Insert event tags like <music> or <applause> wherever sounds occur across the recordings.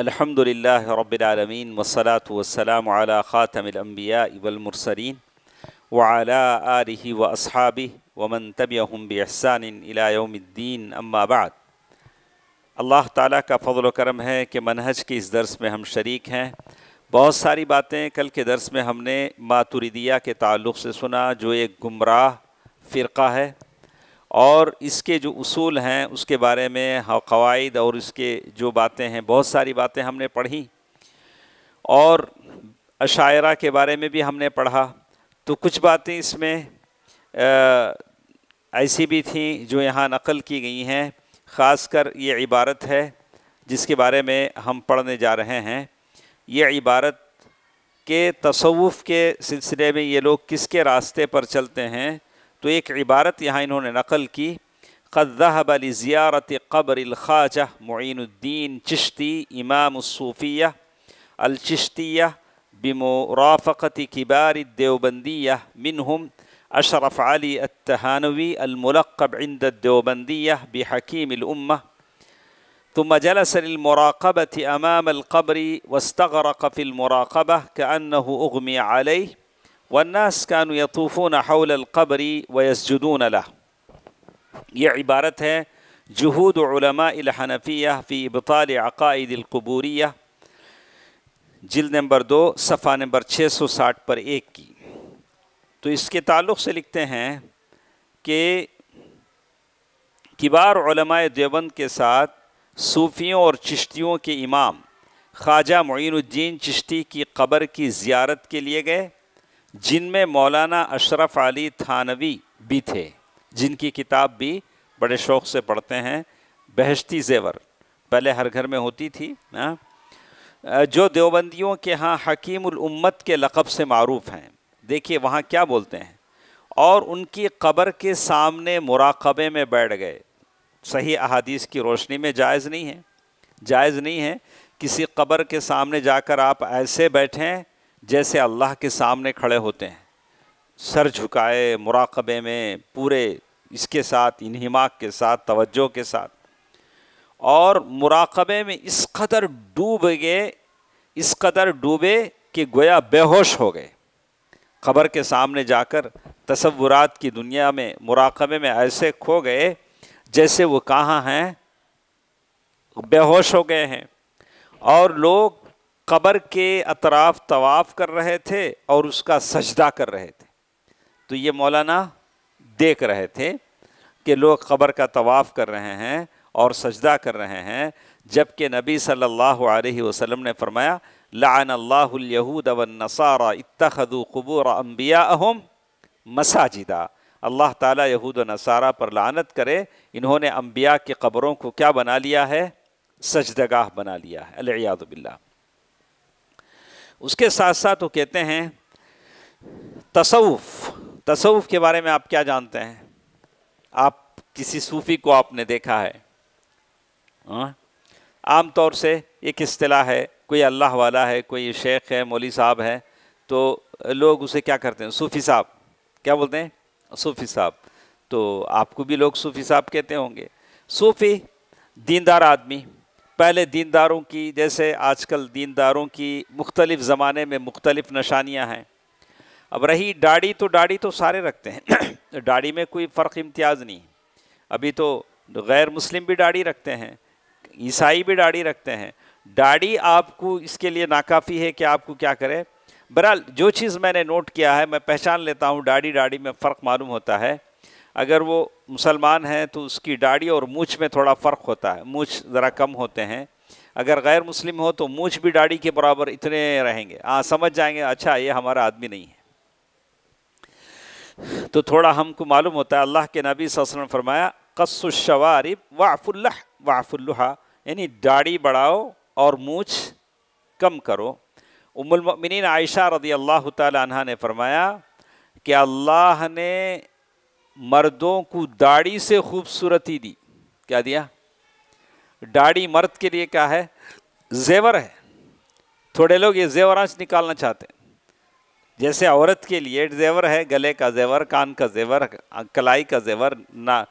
अल्हम्दुलिल्लाह रब्बिलआलमीन वस्सलातु वस्सलाम अला ख़ातमिल अम्बिया वल मुरसलीन व अला आलिहि व अस्हाबिहि व मन तबिअहुम बि इहसान इला यौमिद्दीन अम्मा बाद अल्लाह ताला का फजल करम है कि मनहज के इस दर्स में हम शरीक हैं बहुत सारी बातें कल के दर्स में हमने मातुरिदिया के ताल्लुक़ से सुना जो एक गुमराह फ़िरका है और इसके जो उसूल हैं उसके बारे में कवायद और इसके जो बातें हैं बहुत सारी बातें हमने पढ़ी और अशायरा के बारे में भी हमने पढ़ा तो कुछ बातें इसमें ऐसी भी थी जो यहाँ नकल की गई हैं ख़ासकर ये इबारत है जिसके बारे में हम पढ़ने जा रहे हैं ये इबारत के तसवुफ़ के सिलसिले में ये लोग किसके रास्ते पर चलते हैं تو ایک عبارت یہاں انہوں نے نقل کی قد ذهب لزيارة قبر الخاجة معين الدين چشتی امام الصوفية الچشتية بمرافقة كبار الدوبندية منهم أشرف علي التهانوي الملقب عند الدوبندية بحكيم الأمة ثم جلس للمراقبة أمام القبر واستغرق في المراقبة كأنه أغمي عليه वन्नास कान यतूफ़ून हौलकबरी वयसजून अला ये इबारत है जहूद हनफ़िया फ़ी इबताल अक़ाइदलकबूरिया जिल नंबर दो सफ़ा नंबर छः सौ साठ पर एक की तो इसके ताल्लुक़ से लिखते हैं कि किबार देवबंद के साथ सूफ़ियों और चिश्तियों के इमाम ख्वाजा मोइनुद्दीन चिश्ती की कब्र की ज़ियारत के लिए गए जिनमें मौलाना अशरफ अली थानवी भी थे जिनकी किताब भी बड़े शौक़ से पढ़ते हैं बहशती जेवर पहले हर घर में होती थी ना जो देवबंदियों के यहाँ हकीमुल्मत के लक़ब से मरूफ़ हैं देखिए वहाँ क्या बोलते हैं और उनकी कब्र के सामने मुराकबे में बैठ गए सही अहादीस की रोशनी में जायज़ नहीं है जायज़ नहीं है किसी कब्र के सामने जाकर आप ऐसे बैठें जैसे अल्लाह के सामने खड़े होते हैं सर झुकाए मुराकबे में पूरे इसके साथ इन्हिमाक के साथ तवज्जो के साथ और मुराकबे में इस कदर डूब गए इस कदर डूबे कि गोया बेहोश हो गए खबर के सामने जाकर तस्वुरात की दुनिया में मुराकबे में ऐसे खो गए जैसे वो कहाँ हैं बेहोश हो गए हैं और लोग कब्र के अतराफ तवाफ़ कर रहे थे और उसका सजदा कर रहे थे तो ये मौलाना देख रहे थे कि लोग कब्र का तवाफ़ कर रहे हैं और सजदा कर रहे हैं जबकि नबी सल्लल्लाहु अलैहि वसल्लम ने फरमाया लान अल्लाहूद नसारा इतखदू कबूर अम्बिया अहम मसाजिदा अल्लाह ताला यहूद नसारा पर लानत करे इन्होंने अम्बिया की कब्रों को क्या बना लिया है सजदगाह बना लिया है अलियादबिल्ला उसके साथ साथ वो कहते हैं तसवुफ़ तसवुफ़ के बारे में आप क्या जानते हैं आप किसी सूफ़ी को आपने देखा है हाँ? आमतौर से एक अतलाह है कोई अल्लाह वाला है कोई शेख है मौली साहब है तो लोग उसे क्या करते हैं सूफ़ी साहब क्या बोलते हैं सूफ़ी साहब तो आपको भी लोग सूफ़ी साहब कहते होंगे सूफ़ी दीनदार आदमी पहले दीनदारों की जैसे आजकल दीनदारों की मुख्तलिफ़ ज़माने में मुख्तलिफ़ निशानियाँ हैं अब रही दाढ़ी तो दाढ़ी तो सारे रखते हैं <clears throat> दाढ़ी में कोई फ़र्क इम्तियाज़ नहीं अभी तो गैर मुस्लिम भी दाढ़ी रखते हैं ईसाई भी दाढ़ी रखते हैं दाढ़ी आपको इसके लिए नाकाफ़ी है कि आपको क्या करें बहरहाल जो चीज़ मैंने नोट किया है मैं पहचान लेता हूँ दाढ़ी दाढ़ी में फ़र्क मालूम होता है अगर वो मुसलमान हैं तो उसकी दाढ़ी और मूछ में थोड़ा फ़र्क होता है मूछ ज़रा कम होते हैं अगर गैर मुस्लिम हो तो मूछ भी दाढ़ी के बराबर इतने रहेंगे हाँ समझ जाएंगे अच्छा ये हमारा आदमी नहीं है तो थोड़ा हमको मालूम होता है अल्लाह के नबी वसल्लम फरमाया कसुशवारिब वाफुल्ला वाफुल्लहा यानी दाढ़ी बढ़ाओ और मूछ कम करो उमुलमिन आयशा रदी अल्लाह तह ने फरमाया कि अल्लाह ने मर्दों को दाढ़ी से खूबसूरती दी क्या दिया दाढ़ी मर्द के लिए क्या है जेवर है थोड़े लोग ये जेवरांच निकालना चाहते हैं जैसे औरत के लिए जेवर है गले का जेवर कान का जेवर कलाई का जेवर ना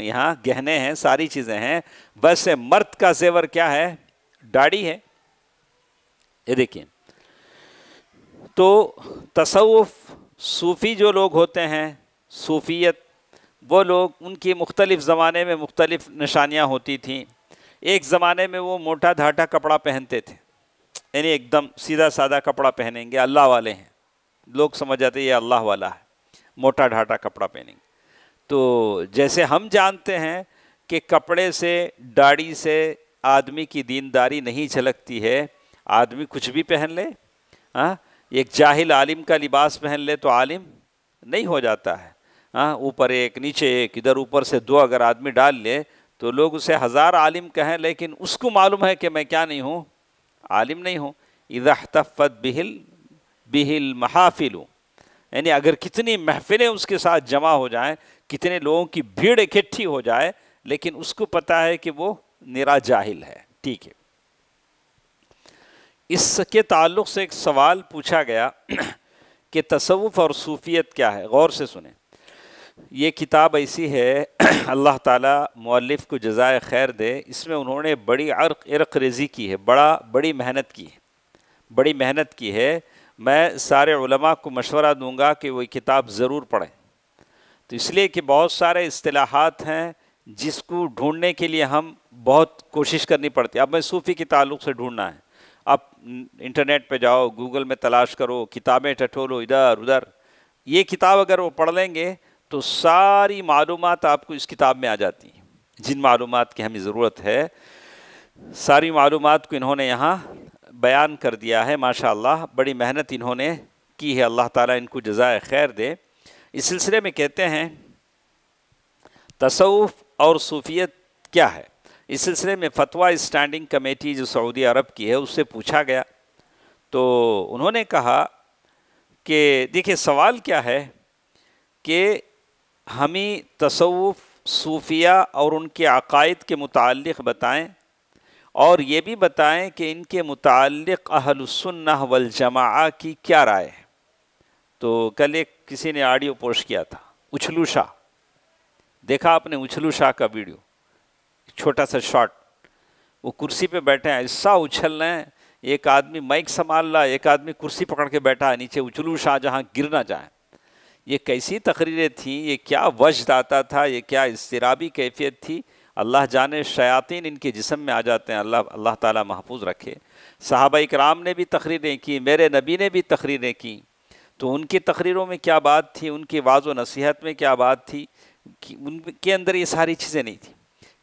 यहाँ गहने हैं सारी चीज़ें हैं बस मर्द का जेवर क्या है दाढ़ी है ये देखिए तो तसवुफ़ सूफ़ी जो लोग होते हैं सूफियत वो लोग उनकी मुख्तलिफ़ ज़माने में मुख्तलिफ़ निशानियाँ होती थी एक ज़माने में वो मोटा धाटा कपड़ा पहनते थे यानी एकदम सीधा साधा कपड़ा पहनेंगे अल्लाह वाले हैं लोग समझ जाते ये अल्लाह वाला है मोटा ढाटा कपड़ा पहनेंगे तो जैसे हम जानते हैं कि कपड़े से दाढ़ी से आदमी की दीनदारी नहीं झलकती है आदमी कुछ भी पहन ले हाँ एक जाहिल आलिम का लिबास पहन ले तो आलिम नहीं हो जाता है हाँ ऊपर एक नीचे एक इधर ऊपर से दो अगर आदमी डाल ले तो लोग उसे हज़ार आलिम कहें लेकिन उसको मालूम है कि मैं क्या नहीं हूँ आलिम नहीं हूँ तफत बिहिल बिहिल महाफिल यानी अगर कितनी महफिलें उसके साथ जमा हो जाएं कितने लोगों की भीड़ इकट्ठी हो जाए लेकिन उसको पता है कि वो निरा जाहिल है ठीक है इसके ताल्लुक से एक सवाल पूछा गया <clears throat> कि तसवुफ़ और सूफियत क्या है गौर से सुने ये किताब ऐसी है <clears throat> अल्लाह ताला मौलफ़ को जजाय खैर दे इसमें उन्होंने बड़ी अर्क इरक रेज़ी की है बड़ा बड़ी मेहनत की है बड़ी मेहनत की है मैं सारे उलमा को मशवरा दूंगा कि वो किताब ज़रूर पढ़ें तो इसलिए कि बहुत सारे असलाहत हैं जिसको ढूंढने के लिए हम बहुत कोशिश करनी पड़ती है अब मैं सूफ़ी के ताल्लुक से ढूंढना है आप इंटरनेट पे जाओ गूगल में तलाश करो किताबें टटोलो इधर उधर ये किताब अगर वो पढ़ लेंगे तो सारी मालूम आपको इस किताब में आ जाती हैं जिन मालूम की हमें ज़रूरत है सारी मालूम को इन्होंने यहाँ बयान कर दिया है माशा बड़ी मेहनत इन्होंने की है अल्लाह ताला इनको जजाय खैर दे इस सिलसिले में कहते हैं तसवुफ़ और सूफियत क्या है इस सिलसिले में फतवा स्टैंडिंग कमेटी जो सऊदी अरब की है उससे पूछा गया तो उन्होंने कहा कि देखिए सवाल क्या है कि हमें तसवुफ़ सूफिया और उनके अकायद के मुतक बताएँ और ये भी बताएं कि इनके मुतक अहलसन्ना वलजमा की क्या राय है तो कल एक किसी ने आडियो पोस्ट किया था उछलू शाह देखा आपने उछलू शाह का वीडियो छोटा सा शॉट वो कुर्सी पे बैठे हैं ऐसा उछल रहे हैं एक आदमी माइक संभाल रहा है एक आदमी कुर्सी पकड़ के बैठा है नीचे उछलू शाह जहाँ गिर ना जाए ये कैसी तकरीरें थीं ये क्या वजद आता था ये क्या इसराबी कैफियत थी अल्लाह जाने शयातीन इनके जिसम में आ जाते हैं अल्लाह अल्लाह ताला महफूज रखे साहब कराम ने भी तकरीरें की मेरे नबी ने भी तकरीरें की तो उनकी तकरीरों में क्या बात थी उनकी वाज नसीहत में क्या बात थी कि उनके अंदर ये सारी चीज़ें नहीं थी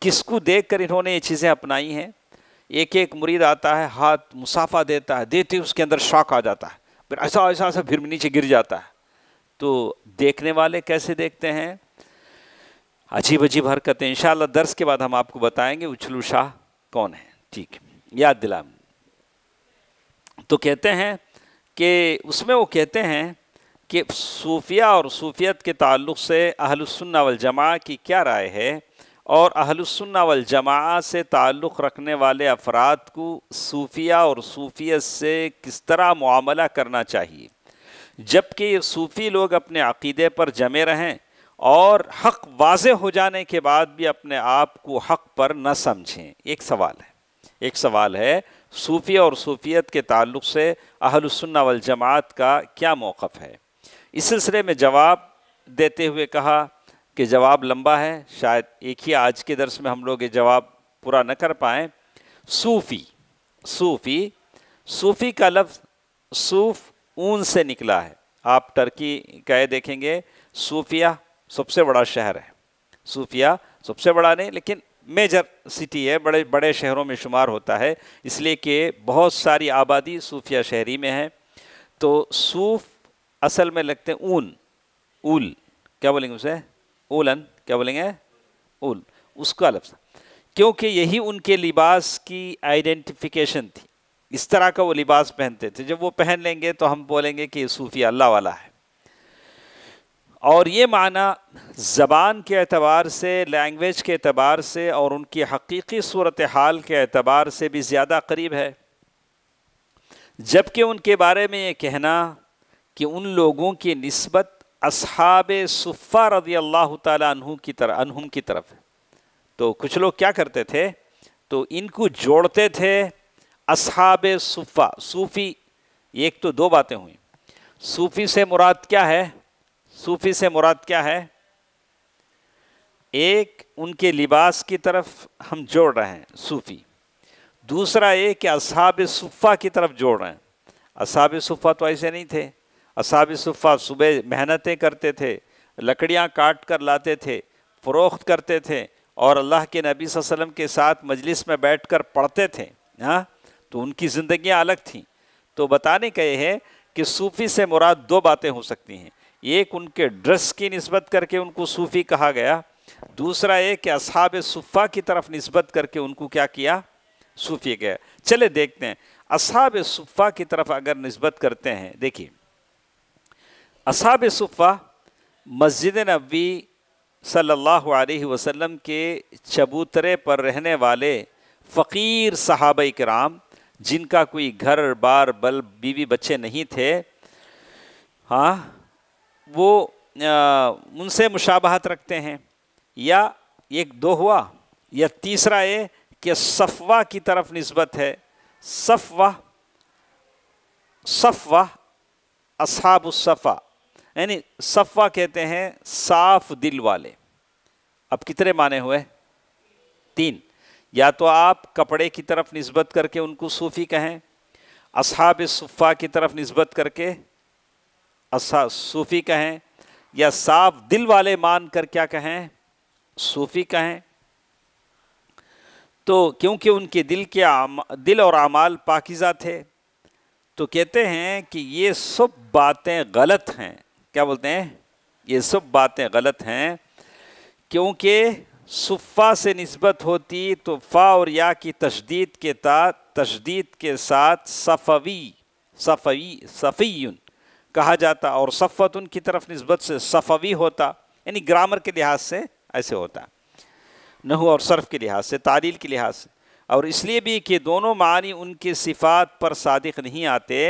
किसको देख कर इन्होंने ये चीज़ें अपनाई हैं एक एक मुरीद आता है हाथ मुसाफा देता है देते उसके अंदर शौक आ जाता है फिर ऐसा ऐसा ऐसा फिर नीचे गिर जाता है तो देखने वाले कैसे देखते हैं अजीब अजीब हरकतें शाह दर्श के बाद हम आपको बताएंगे उछलू शाह कौन है ठीक याद दिला तो कहते हैं कि उसमें वो कहते हैं कि सूफिया और सूफियत के ताल्लुक से अहलसन्ना वल की क्या राय है और अहलसन्ना वल से ताल्लुक़ रखने वाले अफराद को सूफिया और सूफियत से किस तरह मामला करना चाहिए जबकि सूफ़ी लोग अपने अकीदे पर जमे रहें और हक वाज हो जाने के बाद भी अपने आप को हक पर न समझें एक सवाल है एक सवाल है सूफ़ी और सूफियत के ताल्लुक से अहलसन्ना वल का क्या मौक़ है इस सिलसिले में जवाब देते हुए कहा कि जवाब लंबा है शायद एक ही आज के दर्स में हम लोग ये जवाब पूरा न कर पाएँ सूफ़ी सूफ़ी सूफ़ी का लफ्ज़ सूफ़ ऊन से निकला है आप टर्की का देखेंगे सूफिया सबसे बड़ा शहर है सूफिया सबसे बड़ा नहीं लेकिन मेजर सिटी है बड़े बड़े शहरों में शुमार होता है इसलिए कि बहुत सारी आबादी सूफिया शहरी में है तो सूफ असल में लगते हैं ऊन ऊल क्या बोलेंगे उसे ऊलन क्या बोलेंगे ऊल उसका लफ्ज़ क्योंकि यही उनके लिबास की आइडेंटिफिकेशन थी इस तरह का वो लिबास पहनते थे जब वो पहन लेंगे तो हम बोलेंगे कि सूफ़ी अल्लाह वाला है और ये माना ज़बान के अतबार से लैंग्वेज के अतबार से और उनकी हकीकी सूरत हाल के अतबार से भी ज़्यादा करीब है जबकि उनके बारे में ये कहना कि उन लोगों की नस्बत अब सुफ़ा रदी अल्लाह तहु की तरह अनहुम की तरफ है तो कुछ लोग क्या करते थे तो इनको जोड़ते थे असहाब सूफ़ा सूफ़ी एक तो दो बातें हुई सूफ़ी से मुराद क्या है सूफ़ी से मुराद क्या है एक उनके लिबास की तरफ हम जोड़ रहे हैं सूफ़ी दूसरा ये कि असहाब सूफ़ा की तरफ जोड़ रहे हैं असहाब सूफ़ा तो ऐसे नहीं थे असहाब सूफ़ा सुबह मेहनतें करते थे लकड़ियाँ काट कर लाते थे फ़रोख्त करते थे और अल्लाह के नबी वसम के साथ मजलिस में बैठ कर पढ़ते थे हाँ तो उनकी ज़िंदियाँ अलग थीं तो बताने गए हैं कि सूफ़ी से मुराद दो बातें हो सकती हैं एक उनके ड्रेस की नस्बत करके उनको सूफ़ी कहा गया दूसरा ये कि असहाब सुफ़ा की तरफ नस्बत करके उनको क्या किया सूफ़ी गया चले देखते हैं असाब सुफ़ा की तरफ अगर नस्बत करते हैं देखिए असाब सुफ़ा मस्जिद नबी सल्लल्लाहु अलैहि वसल्लम के चबूतरे पर रहने वाले फ़कीर सहाब कराम जिनका कोई घर बार बल बीवी बच्चे नहीं थे हाँ वो आ, उनसे मुशाबहत रखते हैं या एक दो हुआ या तीसरा ये कि सफ़वा की तरफ नस्बत है सफ़वा सफ़वा असहाबुसफ़ा यानी सफ़वा कहते हैं साफ दिल वाले अब कितने माने हुए तीन या तो आप कपड़े की तरफ नस्बत करके उनको सूफ़ी कहें असहाब सुफ़ा की तरफ नस्बत करके असा सूफ़ी कहें या साफ दिल वाले मान कर क्या कहें सूफ़ी कहें तो क्योंकि उनके दिल के आम दिल और अमाल पाकिज़ा थे तो कहते हैं कि ये सब बातें गलत हैं क्या बोलते हैं ये सब बातें गलत हैं क्योंकि सुफ़ा से नस्बत होती तो फ़ा और या की तशदीद के ता तशदीद के साथ सफ़वी सफ़वी सफ़ीन कहा जाता और उन की तरफ नस्बत से सफ़वी होता यानी ग्रामर के लिहाज से ऐसे होता नहू और सर्फ के लिहाज से तारील के लिहाज से और इसलिए भी कि दोनों मानी उनके सिफात पर सदक नहीं आते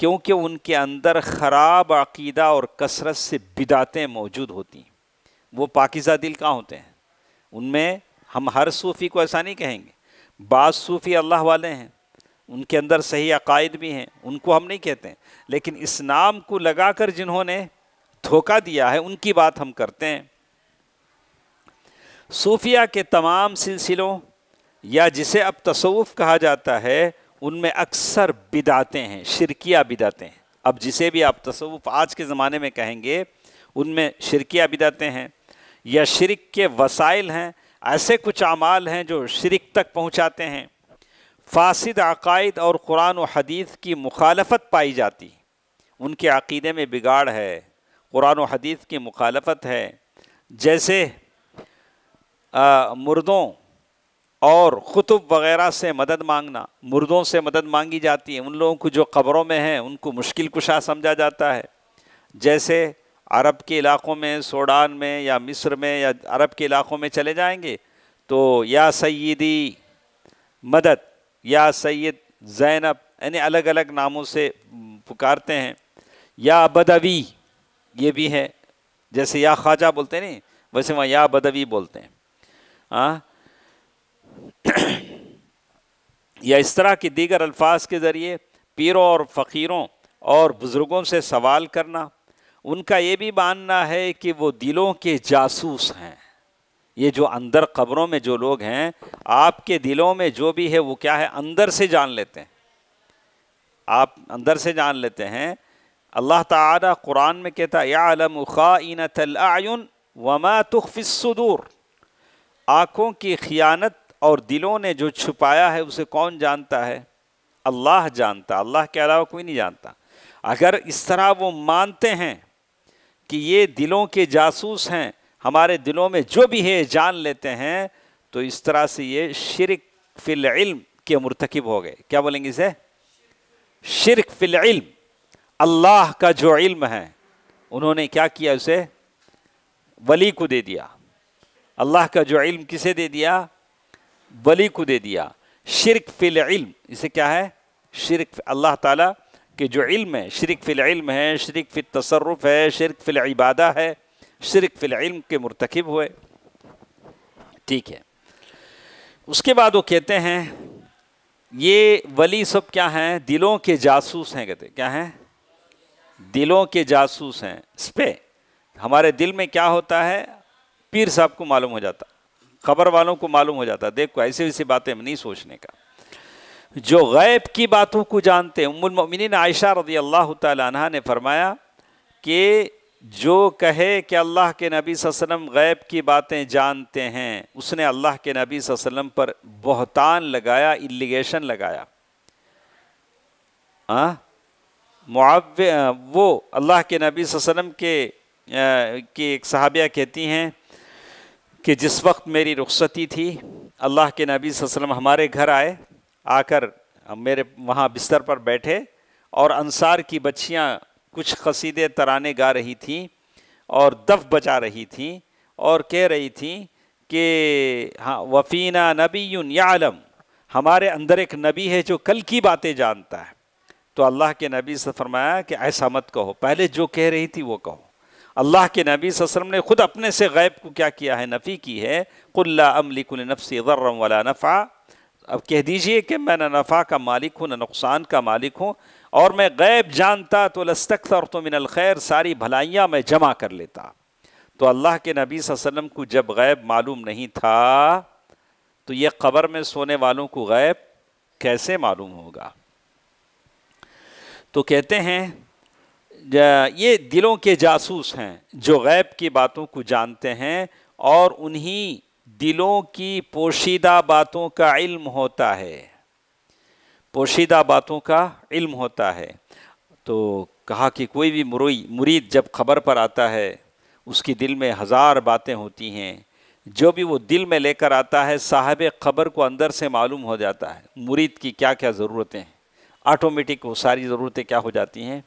क्योंकि उनके अंदर ख़राब अकीदा और कसरत से बिदातें मौजूद होती वो पाकिज़ा दिल कहाँ होते हैं उनमें हम हर सूफ़ी को ऐसा नहीं कहेंगे बाद सूफ़ी अल्लाह वाले हैं उनके अंदर सही अकायद भी हैं उनको हम नहीं कहते हैं लेकिन इस नाम को लगा कर जिन्होंने धोखा दिया है उनकी बात हम करते हैं सूफिया के तमाम सिलसिलों या जिसे अब तसवुफ़ कहा जाता है उनमें अक्सर बिदाते हैं शिरकिया बिदाते हैं अब जिसे भी आप तसवुफ़ आज के ज़माने में कहेंगे उनमें शिरकिया बिदाते हैं या शिरक के वसाइल हैं ऐसे कुछ अमाल हैं जो शिरक तक पहुँचाते हैं फासद अकायद और कुरान और हदीस की मुखालफत पाई जाती उनके अक़ीदे में बिगाड़ है कुरान और हदीस की मुखालफत है जैसे आ, मुर्दों और खुतुब वगैरह से मदद मांगना मुर्दों से मदद मांगी जाती है उन लोगों को जो कब्रों में हैं उनको मुश्किल कुशा समझा जाता है जैसे अरब के इलाक़ों में सोडान में या मिस्र में या अरब के इलाक़ों में चले जाएंगे तो या सैदी मदद या सैद जैनब यानी अलग अलग नामों से पुकारते हैं या बदवी ये भी है जैसे या ख्वाजा बोलते नहीं वैसे वहाँ या बदवी बोलते हैं हाँ या इस तरह के दीगर अल्फाज के ज़रिए पीरों और फ़कीरों और बुज़ुर्गों से सवाल करना उनका ये भी मानना है कि वो दिलों के जासूस हैं ये जो अंदर कब्रों में जो लोग हैं आपके दिलों में जो भी है वो क्या है अंदर से जान लेते हैं आप अंदर से जान लेते हैं अल्लाह ताला कुरान में कहता यालम ख़ाइनतलआयुन वमा तुखफ़िसूर आँखों की ख़ियानत और दिलों ने जो छुपाया है उसे कौन जानता है अल्लाह जानता अल्लाह के अलावा कोई नहीं जानता अगर इस तरह वो मानते हैं कि ये दिलों के जासूस हैं हमारे दिलों में जो भी है जान लेते हैं तो इस तरह से ये शिरक फिल इल्म के मरतकब हो गए क्या बोलेंगे इसे शिरक फिल इल्म अल्लाह का जो इल्म है उन्होंने क्या किया उसे वली को दे दिया अल्लाह का जो इल्म किसे दे दिया वली को दे दिया शिरक फिल इल्म इसे क्या है शिरक अल्लाह ताला कि जो इल्म है शरक फ़िल्म है शर्क फ़िल तसरफ़ है शर्क फ़िल इबादा है शर्क फ़िल इल्म के मरतकब हुए ठीक है उसके बाद वो कहते हैं ये वली सब क्या हैं दिलों के जासूस हैं कहते क्या हैं दिलों के जासूस हैं पर हमारे दिल में क्या होता है पीर साहब को मालूम हो जाता खबर वालों को मालूम हो जाता देखो ऐसे ऐसी बातें नहीं सोचने का जो गैब की बातों को जानते हैं उमिन आयशा रदी अल्लाह तह ने फरमाया कि जो कहे कि अल्लाह के नबी वसम गैब की बातें जानते हैं उसने अल्लाह के नबी वसम पर बहतान लगाया इलिगेशन लगाया मुआव वो अल्लाह के नबी वसम के की एक सहाबिया कहती हैं कि जिस वक्त मेरी रुख्सती थी अल्लाह के नबी वसम हमारे घर आए आकर मेरे वहाँ बिस्तर पर बैठे और अंसार की बच्चियाँ कुछ कसीदे तराने गा रही थीं और दफ बजा रही थीं और कह रही थीं कि हाँ वफ़ीना नबी यालम हमारे अंदर एक नबी है जो कल की बातें जानता है तो अल्लाह के नबी से फरमाया कि ऐसा मत कहो पहले जो कह रही थी वो कहो अल्लाह के नबी वसम ने ख़ुद अपने से गैब को क्या किया है नफ़ी की है कुल्ला कुल नफसी वर्रम वाला नफ़ा अब कह दीजिए कि मैं ना नफ़ा का मालिक हूँ ना नुकसान का मालिक हूँ और मैं गैब जानता तो लस्तक और तो मिनल खैर सारी भलाइयाँ मैं जमा कर लेता तो अल्लाह के नबी वसम को जब गैब मालूम नहीं था तो ये खबर में सोने वालों को गैब कैसे मालूम होगा तो कहते हैं ये दिलों के जासूस हैं जो गैब की बातों को जानते हैं और उन्हीं दिलों की पोशीदा बातों का इल्म होता है पोशीदा बातों का इल्म होता है तो कहा कि कोई भी मुरी मुरीद जब खबर पर आता है उसकी दिल में हज़ार बातें होती हैं जो भी वो दिल में लेकर आता है साहब खबर को अंदर से मालूम हो जाता है मुरीद की क्या क्या ज़रूरतें हैं ऑटोमेटिक वो सारी ज़रूरतें क्या हो जाती हैं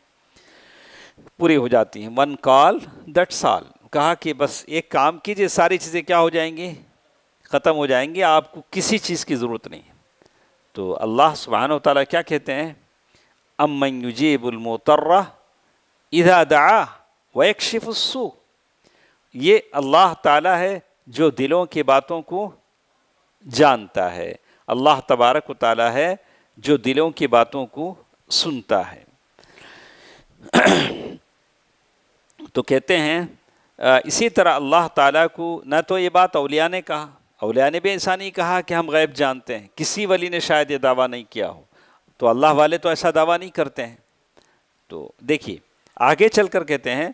पूरी हो जाती हैं वन कॉल दट साल कहा कि बस एक काम कीजिए सारी चीज़ें क्या हो जाएंगी ख़त्म हो जाएंगे आपको किसी चीज़ की ज़रूरत नहीं तो अल्लाह सुबहान तला क्या कहते हैं अमन युजीबुलमतर्रा इधा दा वक्शिफ़ु ये अल्लाह ताला है जो दिलों की बातों को जानता है अल्लाह तबारक ताला है जो दिलों की बातों को सुनता है तो कहते हैं इसी तरह अल्लाह ताला को ना तो ये बात अलिया ने कहा अलिया ने भी ऐसा नहीं कहा कि हम गैब जानते हैं किसी वली ने शायद ये दावा नहीं किया हो तो अल्लाह वाले तो ऐसा दावा नहीं करते हैं तो देखिए आगे चल कर कहते हैं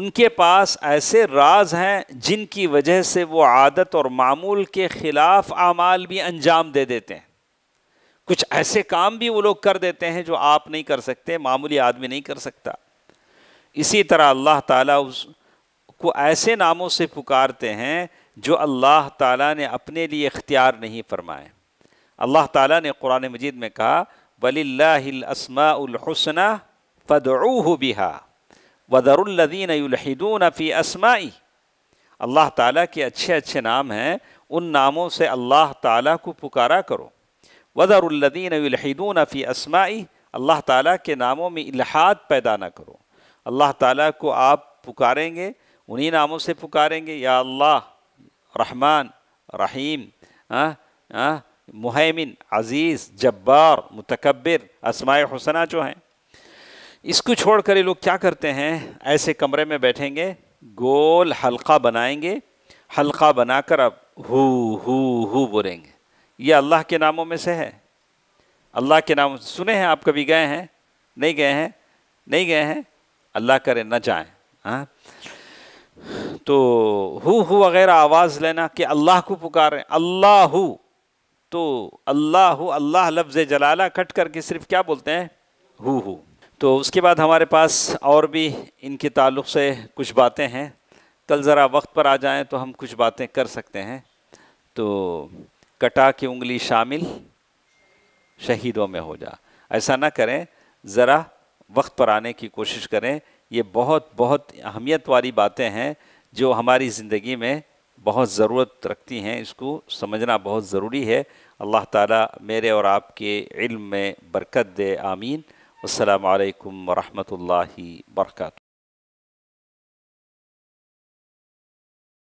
उनके पास ऐसे राज हैं जिनकी वजह से वो आदत और मामूल के ख़िलाफ़ आमाल भी अंजाम दे देते हैं कुछ ऐसे काम भी वो लोग कर देते हैं जो आप नहीं कर सकते मामूली आदमी नहीं कर सकता इसी तरह अल्लाह ताला उस को ऐसे नामों से पुकारते हैं जो अल्लाह ताला ने अपने लिए इख्तियार नहीं फरमाए अल्लाह ताला ने कुरान मजीद में कहा वलीसमासना फ़दू बिहा वदरुल्लदीन फ़ी असमाई अल्लाह ताला के अच्छे अच्छे नाम हैं उन नामों से अल्लाह ताला को पुकारा करो वदरुल्लदीन फ़ी असमाई अल्लाह ताला के नामों में इलाहाद पैदा ना करो अल्लाह ताला को आप पुकारेंगे उन्हीं नामों से पुकारेंगे या अल्लाह रहमान रहीम मुहैमिन अज़ीज़ जब्बार मुतकबिर असमाय हुसना जो हैं इसको छोड़ कर ये लोग क्या करते हैं ऐसे कमरे में बैठेंगे गोल हल्का बनाएंगे हल्का बनाकर अब हु हु हु बोलेंगे ये अल्लाह के नामों में से है अल्लाह के नाम सुने हैं आप कभी गए हैं नहीं गए हैं नहीं गए हैं अल्लाह करे ना जाए हाँ तो हु हु वगैरह आवाज़ लेना कि अल्लाह को पुकारें अल्लाह तो अल्लाह अल्लाह लफ्ज़ जलाला कट करके सिर्फ क्या बोलते हैं हु हु तो उसके बाद हमारे पास और भी इनके ताल्लुक़ से कुछ बातें हैं कल ज़रा वक्त पर आ जाएं तो हम कुछ बातें कर सकते हैं तो कटा की उंगली शामिल शहीदों में हो जा ऐसा ना करें ज़रा वक्त पर आने की कोशिश करें ये बहुत बहुत अहमियत वाली बातें हैं जो हमारी ज़िंदगी में बहुत ज़रूरत रखती हैं इसको समझना बहुत ज़रूरी है अल्लाह ताला मेरे और आपके इल्म में बरकत दे आमीन अल्लाम वरहमल वर्का